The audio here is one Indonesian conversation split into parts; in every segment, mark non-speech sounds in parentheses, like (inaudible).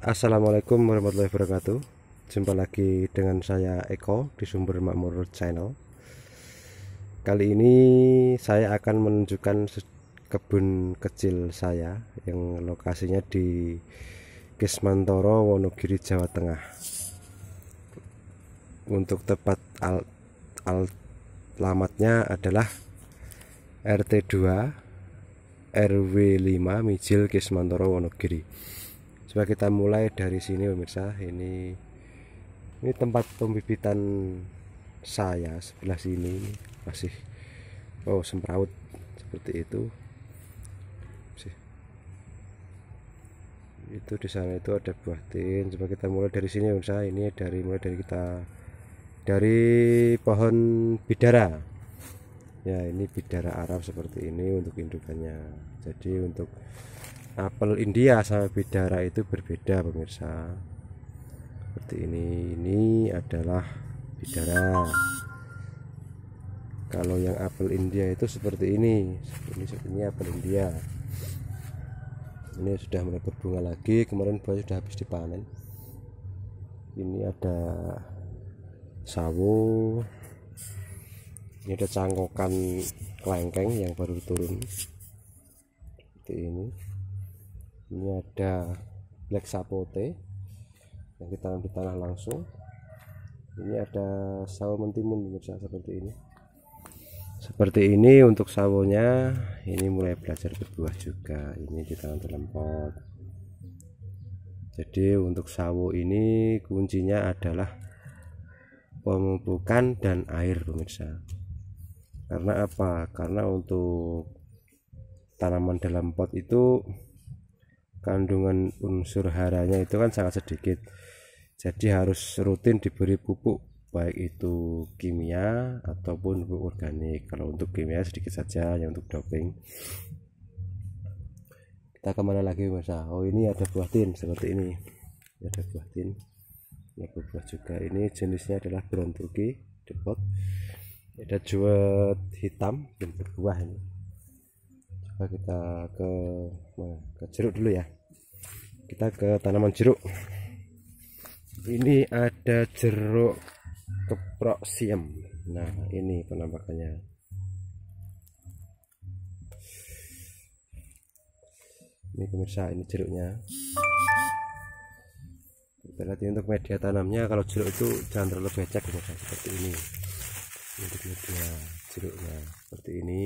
Assalamualaikum warahmatullahi wabarakatuh Jumpa lagi dengan saya Eko di Sumber Makmur Channel Kali ini saya akan menunjukkan kebun kecil saya Yang lokasinya di Kismantoro, Wonogiri, Jawa Tengah Untuk tepat al alamatnya adalah RT2 RW5 Mijil Kismantoro, Wonogiri coba kita mulai dari sini pemirsa ini ini tempat pembibitan saya sebelah sini masih oh semprot seperti itu itu di sana itu ada buah tin coba kita mulai dari sini pemirsa ini dari mulai dari kita dari pohon bidara ya ini bidara Arab seperti ini untuk indukannya jadi untuk apel India sama bidara itu berbeda pemirsa seperti ini ini adalah bidara kalau yang apel India itu seperti ini ini ini apel India ini sudah mulai berbunga lagi kemarin buah sudah habis dipanen ini ada sawo ini ada cangkokan kelengkeng yang baru turun seperti ini ini ada black sapote yang tanam di tanah langsung ini ada sawo mentimun pemirsa seperti ini seperti ini untuk sawonya ini mulai belajar berbuah juga ini di ditanam dalam pot jadi untuk sawo ini kuncinya adalah pemupukan dan air pemirsa karena apa karena untuk tanaman dalam pot itu kandungan unsur haranya itu kan sangat sedikit jadi harus rutin diberi pupuk baik itu kimia ataupun pupuk organik kalau untuk kimia sedikit saja yang untuk doping kita kemana lagi mas oh ini ada buah tin seperti ini ada buah tin ini buah juga ini jenisnya adalah brown turkey depot ada juet hitam dan berbuah ini apa kita ke mana ke jeruk dulu ya kita ke tanaman jeruk ini ada jeruk keprok siam nah ini penampakannya ini pemirsa ini jeruknya berarti untuk media tanamnya kalau jeruk itu jangan terlalu becek seperti ini untuk media jeruknya seperti ini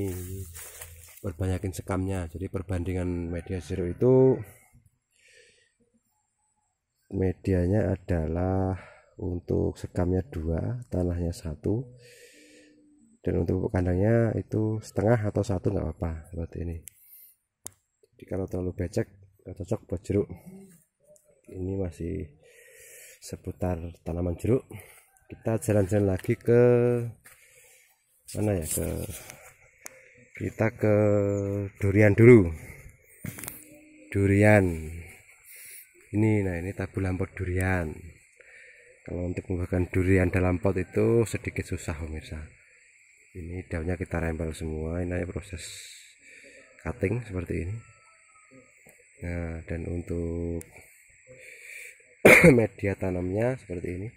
perbanyakin sekamnya jadi perbandingan media zero itu medianya adalah untuk sekamnya dua tanahnya satu dan untuk kandangnya itu setengah atau satu nggak apa-apa seperti ini jadi kalau terlalu becek nggak cocok buat jeruk ini masih seputar tanaman jeruk kita jalan-jalan lagi ke mana ya ke kita ke durian dulu durian ini nah ini tabu lampot durian kalau untuk membuatkan durian dalam pot itu sedikit susah pemirsa ini daunnya kita rembel semua ini proses cutting seperti ini nah dan untuk (coughs) media tanamnya seperti ini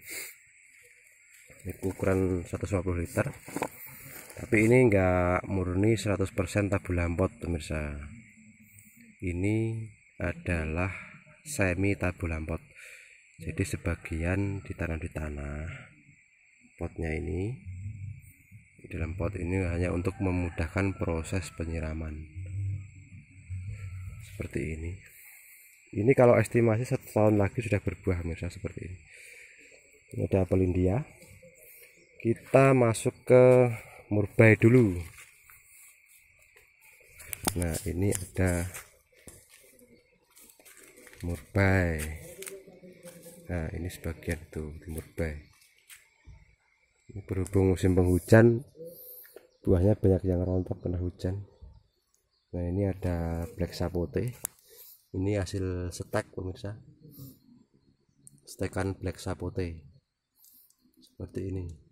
ini ukuran 150 liter tapi ini enggak murni 100% tabu lampot pemirsa ini adalah semi tabu lampot jadi sebagian ditanam di tanah potnya ini di dalam pot ini hanya untuk memudahkan proses penyiraman seperti ini ini kalau estimasi satu tahun lagi sudah berbuah pemirsa seperti ini ini ada apel India kita masuk ke murbai dulu nah ini ada murbai nah ini sebagian tuh di murbai ini berhubung musim penghujan buahnya banyak yang rontok kena hujan nah ini ada black sapote ini hasil stek pemirsa stekan black sapote seperti ini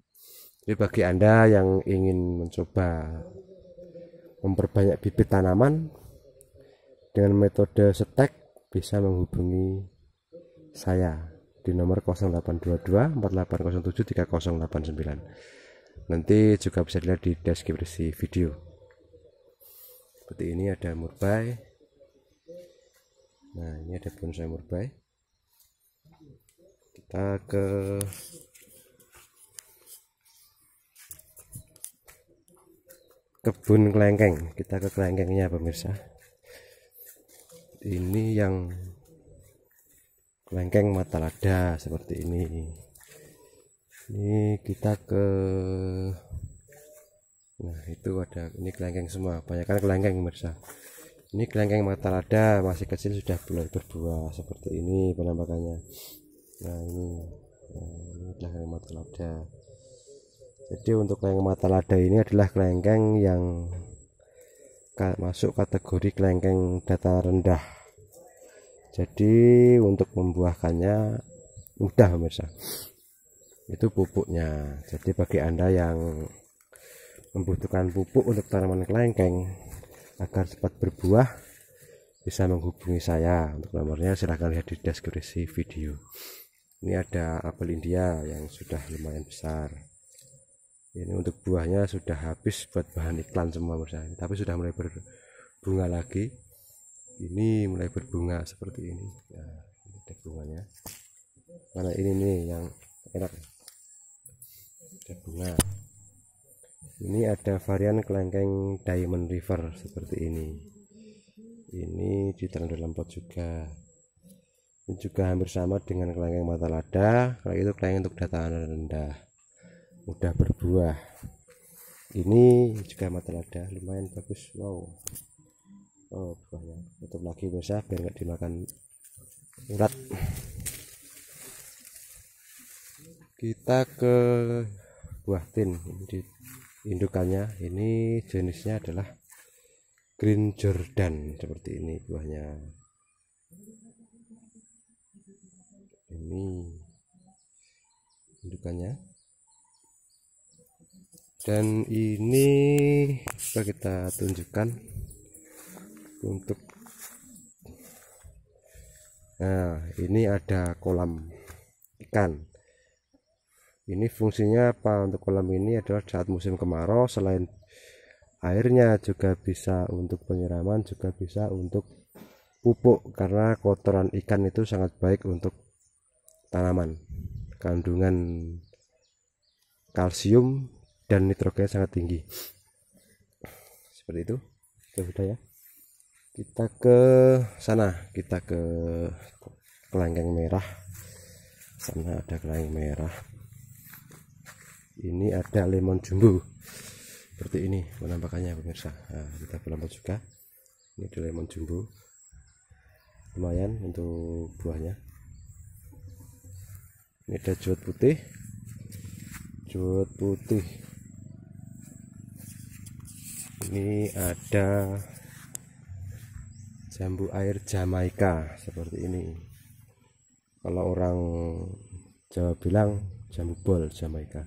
jadi bagi Anda yang ingin mencoba memperbanyak bibit tanaman dengan metode setek bisa menghubungi saya di nomor 0822 4807 nanti juga bisa dilihat di deskripsi video seperti ini ada murbai nah ini ada bonsai murbai kita ke kebun kelengkeng kita ke kelengkengnya pemirsa ini yang kelengkeng mata lada seperti ini ini kita ke nah itu ada ini kelengkeng semua banyak kan kelengkeng pemirsa ini kelengkeng mata lada masih kecil sudah mulai berbuah seperti ini penampakannya nah ini nah, ini kelengkeng mata lada jadi untuk kelengkeng mata lada ini adalah kelengkeng yang masuk kategori kelengkeng data rendah jadi untuk membuahkannya mudah pemirsa itu pupuknya jadi bagi anda yang membutuhkan pupuk untuk tanaman kelengkeng agar cepat berbuah bisa menghubungi saya untuk nomornya silahkan lihat di deskripsi video ini ada apel India yang sudah lumayan besar ini untuk buahnya sudah habis buat bahan iklan semua bersama tapi sudah mulai berbunga lagi ini mulai berbunga seperti ini nah, ini ada bunganya mana ini nih yang enak ada bunga ini ada varian kelengkeng diamond river seperti ini ini ditanam dalam pot juga ini juga hampir sama dengan kelengkeng mata lada kalau itu kelengkeng untuk dataran rendah mudah berbuah ini juga mata lada lumayan bagus wow oh buahnya tutup lagi bisa ya, biar nggak dimakan urat kita ke buah tin ini indukannya ini jenisnya adalah green jordan seperti ini buahnya ini indukannya dan ini coba kita tunjukkan untuk nah ini ada kolam ikan ini fungsinya apa untuk kolam ini adalah saat musim kemarau selain airnya juga bisa untuk penyiraman juga bisa untuk pupuk karena kotoran ikan itu sangat baik untuk tanaman kandungan kalsium dan nitrogen sangat tinggi seperti itu kita sudah ya kita ke sana kita ke kelanggang merah sana ada kelanggang merah ini ada lemon jumbo seperti ini penampakannya pemirsa nah, kita berlompat juga ini ada lemon jumbo lumayan untuk buahnya ini ada jod putih jod putih ini ada jambu air Jamaika seperti ini kalau orang Jawa bilang jambu bol Jamaika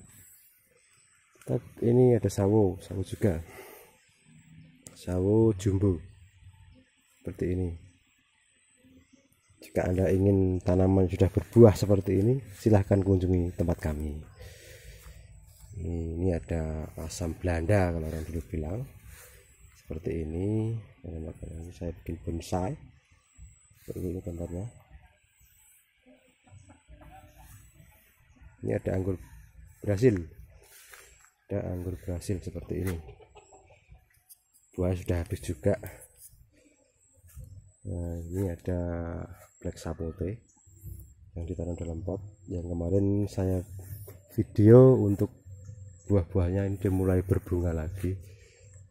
ini ada sawo sawo juga sawo jumbo seperti ini jika anda ingin tanaman sudah berbuah seperti ini silahkan kunjungi tempat kami ini ada asam Belanda kalau orang dulu bilang seperti ini dan makanya saya bikin bonsai seperti ini gambarnya ini ada anggur Brasil ada anggur Brasil seperti ini buah sudah habis juga nah ini ada black sapote yang ditanam dalam pot yang kemarin saya video untuk buah-buahnya ini mulai berbunga lagi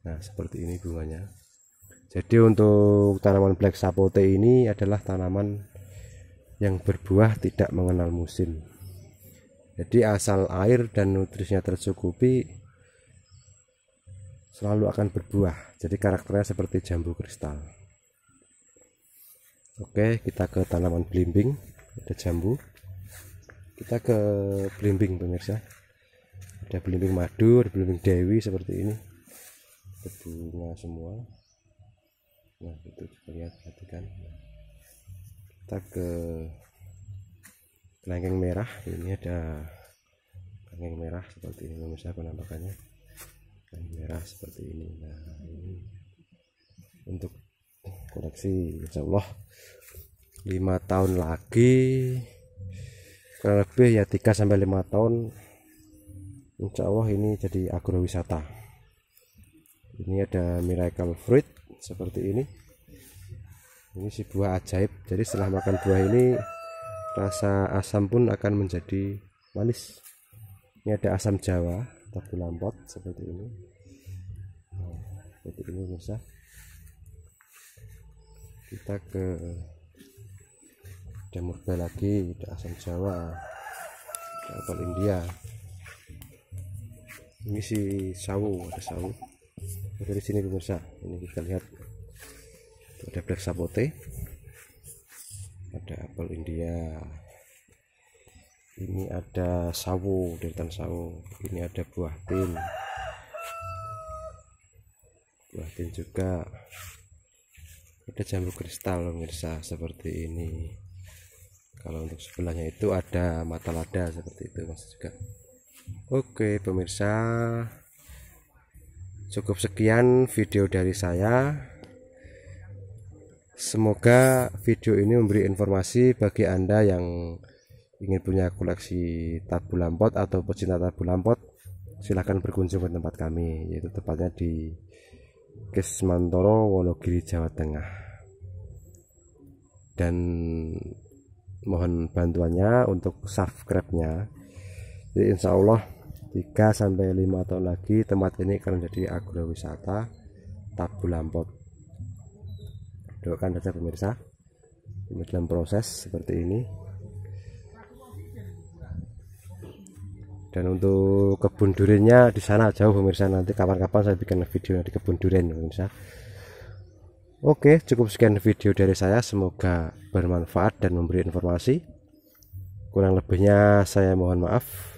nah seperti ini bunganya jadi untuk tanaman black sapote ini adalah tanaman yang berbuah tidak mengenal musim jadi asal air dan nutrisinya tercukupi selalu akan berbuah jadi karakternya seperti jambu kristal oke kita ke tanaman belimbing ada jambu kita ke belimbing pemirsa ada belimbing madu ada belimbing dewi seperti ini debunya semua nah itu terlihat berarti kan kita ke kelengkeng merah ini ada kelengkeng merah seperti ini misalnya penampakannya kelengkeng merah seperti ini nah ini untuk koleksi insya Allah 5 tahun lagi kurang lebih ya 3 sampai 5 tahun insya Allah ini jadi agrowisata ini ada miracle fruit seperti ini ini si buah ajaib jadi setelah makan buah ini rasa asam pun akan menjadi manis ini ada asam jawa tapi lampot seperti ini nah, seperti ini bisa. kita ke jamur bel lagi ada asam jawa ada apel india ini si sawu ada sawu dari sini pemirsa ini kita lihat ada black sapote ada apel India ini ada sawo deretan sawo ini ada buah tin buah tin juga ada jambu kristal pemirsa seperti ini kalau untuk sebelahnya itu ada mata lada seperti itu mas juga oke pemirsa cukup sekian video dari saya semoga video ini memberi informasi bagi anda yang ingin punya koleksi tabu lampot atau pecinta tabu lampot silahkan berkunjung ke tempat kami yaitu tepatnya di Kesmantoro Wonogiri Jawa Tengah dan mohon bantuannya untuk subscribe-nya jadi insya Allah 3 sampai 5 tahun lagi tempat ini akan menjadi agrowisata Tabu Lampot. Doakan saja pemirsa. Ini dalam proses seperti ini. Dan untuk kebun durinya di sana jauh pemirsa nanti kapan-kapan saya bikin video di kebun durian pemirsa. Oke, cukup sekian video dari saya. Semoga bermanfaat dan memberi informasi. Kurang lebihnya saya mohon maaf.